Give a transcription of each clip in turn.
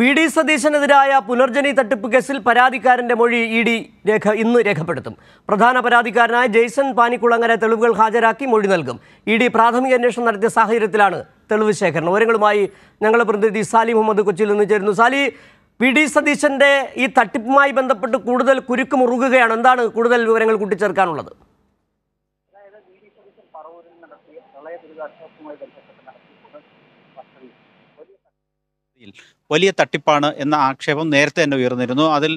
V D സതീശനെതിരായ Punarjani തട്ടിപ്പ് കേസിൽ പരാതിക്കാരന്റെ മൊഴി ഇ ഡി രേഖ ഇന്ന് രേഖപ്പെടുത്തും പ്രധാന പരാതിക്കാരനായ ജെയ്സൺ പാനിക്കുളങ്ങര തെളിവുകൾ ഹാജരാക്കി മൊഴി നൽകും ഇ ഡി പ്രാഥമിക അന്വേഷണം നടത്തിയ സാഹചര്യത്തിലാണ് തെളിവ് ശേഖരണം വിവരങ്ങളുമായി ഞങ്ങളുടെ പ്രതിനിധി സാലി മുഹമ്മദ് കൊച്ചിയിൽ നിന്ന് ചേരുന്നു സാലി വി ഡി സതീശൻ്റെ ഈ തട്ടിപ്പുമായി ബന്ധപ്പെട്ട് കൂടുതൽ കുരുക്ക് മുറുകുകയാണ് എന്താണ് കൂടുതൽ വിവരങ്ങൾ കൂട്ടിച്ചേർക്കാനുള്ളത് പ്രളയ ദുരിതാശ്വാസവുമായി ബന്ധപ്പെട്ട് നടത്തിയിട്ടുള്ള വലിയ തട്ടിപ്പാണ് എന്ന ആക്ഷേപം നേരത്തെ തന്നെ ഉയർന്നിരുന്നു അതിൽ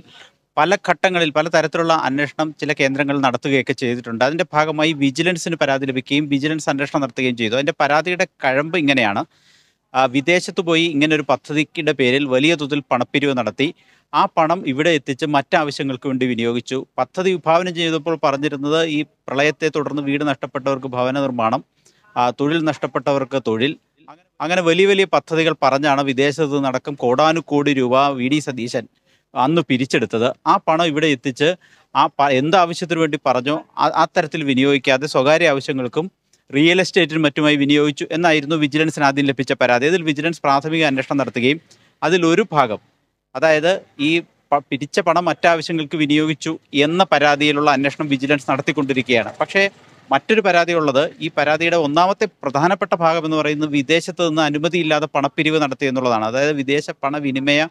പല ഘട്ടങ്ങളിൽ പല തരത്തിലുള്ള അന്വേഷണം ചില കേന്ദ്രങ്ങൾ നടത്തുകയൊക്കെ ചെയ്തിട്ടുണ്ട് അതിൻ്റെ ഭാഗമായി വിജിലൻസിന് പരാതി ലഭിക്കുകയും വിജിലൻസ് അന്വേഷണം നടത്തുകയും ചെയ്തു അതിൻ്റെ പരാതിയുടെ കഴമ്പ് ഇങ്ങനെയാണ് വിദേശത്ത് പോയി ഇങ്ങനെ ഒരു പദ്ധതിയുടെ പേരിൽ വലിയ തോതിൽ പണപ്പിരിവ് നടത്തി ആ പണം ഇവിടെ എത്തിച്ച് മറ്റാവശ്യങ്ങൾക്ക് വേണ്ടി വിനിയോഗിച്ചു പദ്ധതി വിഭാവനം ചെയ്തപ്പോൾ പറഞ്ഞിരുന്നത് ഈ പ്രളയത്തെ തുടർന്ന് വീട് നഷ്ടപ്പെട്ടവർക്ക് ഭവന നിർമ്മാണം തൊഴിൽ നഷ്ടപ്പെട്ടവർക്ക് തൊഴിൽ അങ്ങനെ വലിയ വലിയ പദ്ധതികൾ പറഞ്ഞാണ് വിദേശത്ത് നടക്കും കോടാനുകോടി രൂപ വി ഡി സതീശൻ അന്ന് പിരിച്ചെടുത്തത് ആ പണം ഇവിടെ എത്തിച്ച് ആ എന്താവശ്യത്തിന് വേണ്ടി പറഞ്ഞോ അത്തരത്തിൽ വിനിയോഗിക്കാതെ സ്വകാര്യ ആവശ്യങ്ങൾക്കും റിയൽ എസ്റ്റേറ്റിനും മറ്റുമായി വിനിയോഗിച്ചു എന്നായിരുന്നു വിജിലൻസിന് ആദ്യം ലഭിച്ച പരാതി അതിൽ വിജിലൻസ് പ്രാഥമിക അന്വേഷണം നടത്തുകയും അതിൽ ഒരു ഭാഗം അതായത് ഈ പിരിച്ച പണം മറ്റാവശ്യങ്ങൾക്ക് വിനിയോഗിച്ചു എന്ന പരാതിയിലുള്ള അന്വേഷണം വിജിലൻസ് നടത്തിക്കൊണ്ടിരിക്കുകയാണ് പക്ഷേ മറ്റൊരു പരാതിയുള്ളത് ഈ പരാതിയുടെ ഒന്നാമത്തെ പ്രധാനപ്പെട്ട ഭാഗം എന്ന് പറയുന്നത് വിദേശത്ത് നിന്ന് അനുമതിയില്ലാതെ പണപ്പിരിവ് നടത്തി എന്നുള്ളതാണ് അതായത് വിദേശ പണവിനിമയ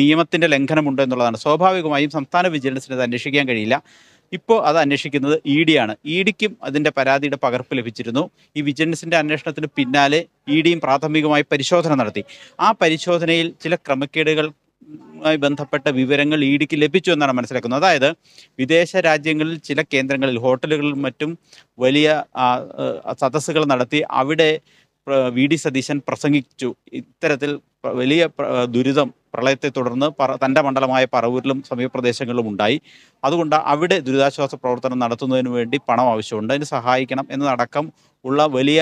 നിയമത്തിൻ്റെ ലംഘനമുണ്ട് എന്നുള്ളതാണ് സ്വാഭാവികമായും സംസ്ഥാന വിജിലൻസിന് അത് അന്വേഷിക്കാൻ കഴിയില്ല ഇപ്പോൾ അത് അന്വേഷിക്കുന്നത് ഇ ആണ് ഇ ഡിക്കും അതിൻ്റെ പരാതിയുടെ പകർപ്പ് ലഭിച്ചിരുന്നു ഈ വിജിലൻസിൻ്റെ അന്വേഷണത്തിന് പിന്നാലെ ഇ ഡിയും പ്രാഥമികമായി പരിശോധന നടത്തി ആ പരിശോധനയിൽ ചില ക്രമക്കേടുകൾ ഇതുമായി ബന്ധപ്പെട്ട വിവരങ്ങൾ ഇ ഡിക്ക് ലഭിച്ചു എന്നാണ് മനസ്സിലാക്കുന്നത് അതായത് വിദേശ രാജ്യങ്ങളിൽ ചില കേന്ദ്രങ്ങളിൽ ഹോട്ടലുകളിലും മറ്റും വലിയ സദസ്സുകൾ നടത്തി അവിടെ വി ഡി സതീശൻ പ്രസംഗിച്ചു ഇത്തരത്തിൽ വലിയ ദുരിതം പ്രളയത്തെ തുടർന്ന് പറ തൻ്റെ മണ്ഡലമായ പറവൂരിലും സമീപപ്രദേശങ്ങളിലും ഉണ്ടായി അതുകൊണ്ട് അവിടെ ദുരിതാശ്വാസ പ്രവർത്തനം നടത്തുന്നതിന് വേണ്ടി പണം ആവശ്യമുണ്ട് അതിന് സഹായിക്കണം എന്നതടക്കം ഉള്ള വലിയ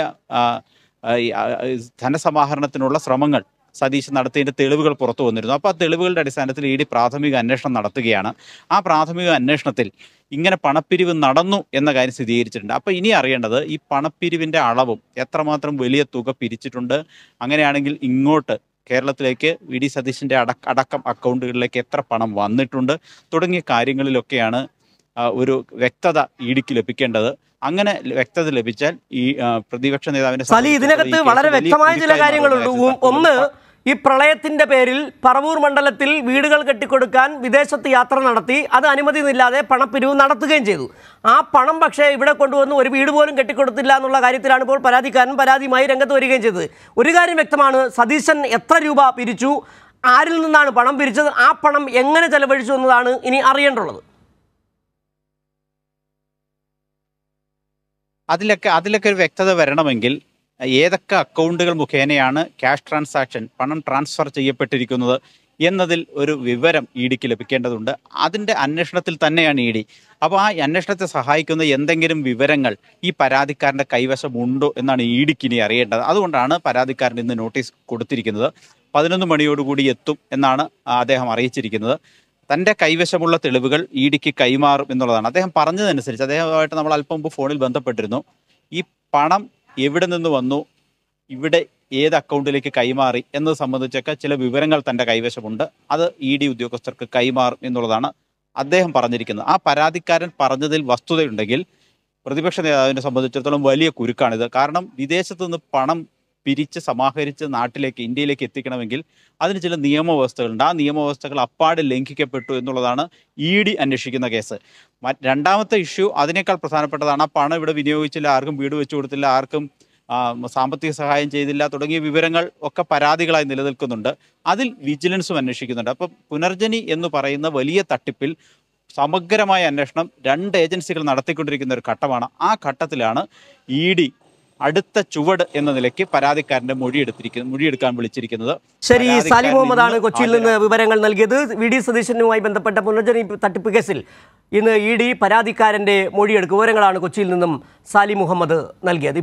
ധനസമാഹരണത്തിനുള്ള ശ്രമങ്ങൾ സതീശൻ നടത്തിയതിൻ്റെ തെളിവുകൾ പുറത്തു വന്നിരുന്നു അപ്പോൾ ആ തെളിവുകളുടെ അടിസ്ഥാനത്തിൽ ഇ ഡി പ്രാഥമിക അന്വേഷണം നടത്തുകയാണ് ആ പ്രാഥമിക അന്വേഷണത്തിൽ ഇങ്ങനെ പണപ്പിരിവ് നടന്നു എന്ന കാര്യം സ്ഥിരീകരിച്ചിട്ടുണ്ട് അപ്പോൾ ഇനി അറിയേണ്ടത് ഈ പണപ്പിരിവിൻ്റെ അളവും എത്രമാത്രം വലിയ തുക പിരിച്ചിട്ടുണ്ട് അങ്ങനെയാണെങ്കിൽ ഇങ്ങോട്ട് കേരളത്തിലേക്ക് വി ഡി സതീശൻ്റെ അടക്ക അടക്കം അക്കൗണ്ടുകളിലേക്ക് എത്ര പണം വന്നിട്ടുണ്ട് തുടങ്ങിയ കാര്യങ്ങളിലൊക്കെയാണ് ഒരു വ്യക്തത ഇടിക്ക് ലഭിക്കേണ്ടത് അങ്ങനെ വ്യക്തത ലഭിച്ചാൽ ഈ പ്രതിപക്ഷ നേതാവിന്റെ ഇതിനകത്ത് വളരെ വ്യക്തമായ ചില കാര്യങ്ങളുണ്ട് ഒന്ന് ഈ പ്രളയത്തിൻ്റെ പേരിൽ പറവൂർ മണ്ഡലത്തിൽ വീടുകൾ കെട്ടിക്കൊടുക്കാൻ വിദേശത്ത് യാത്ര നടത്തി അത് അനുമതി നില്ലാതെ പണപ്പിരിവ് നടത്തുകയും ചെയ്തു ആ പണം പക്ഷേ ഇവിടെ കൊണ്ടുവന്ന് ഒരു വീട് പോലും കെട്ടിക്കൊടുത്തില്ല എന്നുള്ള കാര്യത്തിലാണ് ഇപ്പോൾ പരാതിക്കാരൻ പരാതിയുമായി രംഗത്ത് വരികയും ചെയ്തത് ഒരു കാര്യം വ്യക്തമാണ് സതീശൻ എത്ര രൂപ പിരിച്ചു ആരിൽ നിന്നാണ് പണം പിരിച്ചത് ആ പണം എങ്ങനെ ചെലവഴിച്ചു എന്നതാണ് ഇനി അറിയേണ്ടുള്ളത് അതിലൊക്കെ അതിലൊക്കെ ഒരു വ്യക്തത വരണമെങ്കിൽ ഏതൊക്കെ അക്കൗണ്ടുകൾ മുഖേനയാണ് ക്യാഷ് ട്രാൻസാക്ഷൻ പണം ട്രാൻസ്ഫർ ചെയ്യപ്പെട്ടിരിക്കുന്നത് എന്നതിൽ ഒരു വിവരം ഇ ഡിക്ക് ലഭിക്കേണ്ടതുണ്ട് അതിൻ്റെ അന്വേഷണത്തിൽ തന്നെയാണ് ഇ ഡി അപ്പോൾ ആ അന്വേഷണത്തെ സഹായിക്കുന്ന എന്തെങ്കിലും വിവരങ്ങൾ ഈ പരാതിക്കാരൻ്റെ കൈവശമുണ്ടോ എന്നാണ് ഇ ഡിക്ക് ഇനി അറിയേണ്ടത് അതുകൊണ്ടാണ് പരാതിക്കാരൻ ഇന്ന് നോട്ടീസ് കൊടുത്തിരിക്കുന്നത് പതിനൊന്ന് മണിയോടുകൂടി എത്തും എന്നാണ് അദ്ദേഹം അറിയിച്ചിരിക്കുന്നത് തൻ്റെ കൈവശമുള്ള തെളിവുകൾ ഇ ഡിക്ക് കൈമാറും എന്നുള്ളതാണ് അദ്ദേഹം പറഞ്ഞതനുസരിച്ച് അദ്ദേഹമായിട്ട് നമ്മൾ അല്പം മുമ്പ് ഫോണിൽ ബന്ധപ്പെട്ടിരുന്നു ഈ പണം എവിടെ നിന്ന് വന്നു ഇവിടെ ഏത് അക്കൗണ്ടിലേക്ക് കൈമാറി എന്നത് സംബന്ധിച്ചൊക്കെ ചില വിവരങ്ങൾ തൻ്റെ കൈവശമുണ്ട് അത് ഇ ഡി ഉദ്യോഗസ്ഥർക്ക് കൈമാറും എന്നുള്ളതാണ് അദ്ദേഹം പറഞ്ഞിരിക്കുന്നത് ആ പരാതിക്കാരൻ പറഞ്ഞതിൽ വസ്തുതയുണ്ടെങ്കിൽ പ്രതിപക്ഷ നേതാവിനെ സംബന്ധിച്ചിടത്തോളം വലിയ കുരുക്കാണിത് കാരണം വിദേശത്തുനിന്ന് നിന്ന് പണം പിരിച്ച് സമാഹരിച്ച് നാട്ടിലേക്ക് ഇന്ത്യയിലേക്ക് എത്തിക്കണമെങ്കിൽ അതിന് ചില നിയമവ്യവസ്ഥകളുണ്ട് ആ നിയമവ്യവസ്ഥകൾ അപ്പാടെ ലംഘിക്കപ്പെട്ടു എന്നുള്ളതാണ് ഇ ഡി അന്വേഷിക്കുന്ന കേസ് രണ്ടാമത്തെ ഇഷ്യൂ അതിനേക്കാൾ പ്രധാനപ്പെട്ടതാണ് ആ പണം ഇവിടെ വിനിയോഗിച്ചില്ല ആർക്കും വീട് വെച്ചു കൊടുത്തില്ല ആർക്കും സാമ്പത്തിക സഹായം ചെയ്തില്ല തുടങ്ങിയ വിവരങ്ങൾ ഒക്കെ പരാതികളായി നിലനിൽക്കുന്നുണ്ട് അതിൽ വിജിലൻസും അന്വേഷിക്കുന്നുണ്ട് അപ്പം പുനർജനി എന്ന് പറയുന്ന വലിയ തട്ടിപ്പിൽ സമഗ്രമായ അന്വേഷണം രണ്ട് ഏജൻസികൾ നടത്തിക്കൊണ്ടിരിക്കുന്ന ഒരു ഘട്ടമാണ് ആ ഘട്ടത്തിലാണ് ഇ ഡി അടുത്ത ചുവട് എന്ന നിലയ്ക്ക് പരാതിക്കാരന്റെ മൊഴി എടുക്കാൻ വിളിച്ചിരിക്കുന്നത് ശരി സാലി മുഹമ്മദ് ആണ് കൊച്ചിയിൽ നിന്ന് വിവരങ്ങൾ നൽകിയത് വി ഡി സതീശനുമായി ബന്ധപ്പെട്ട പുനർജനി തട്ടിപ്പ് കേസിൽ ഇന്ന് ഇ ഡി പരാതിക്കാരന്റെ മൊഴിയെടുക്കും വിവരങ്ങളാണ് കൊച്ചിയിൽ നിന്നും സാലി മുഹമ്മദ് നൽകിയത്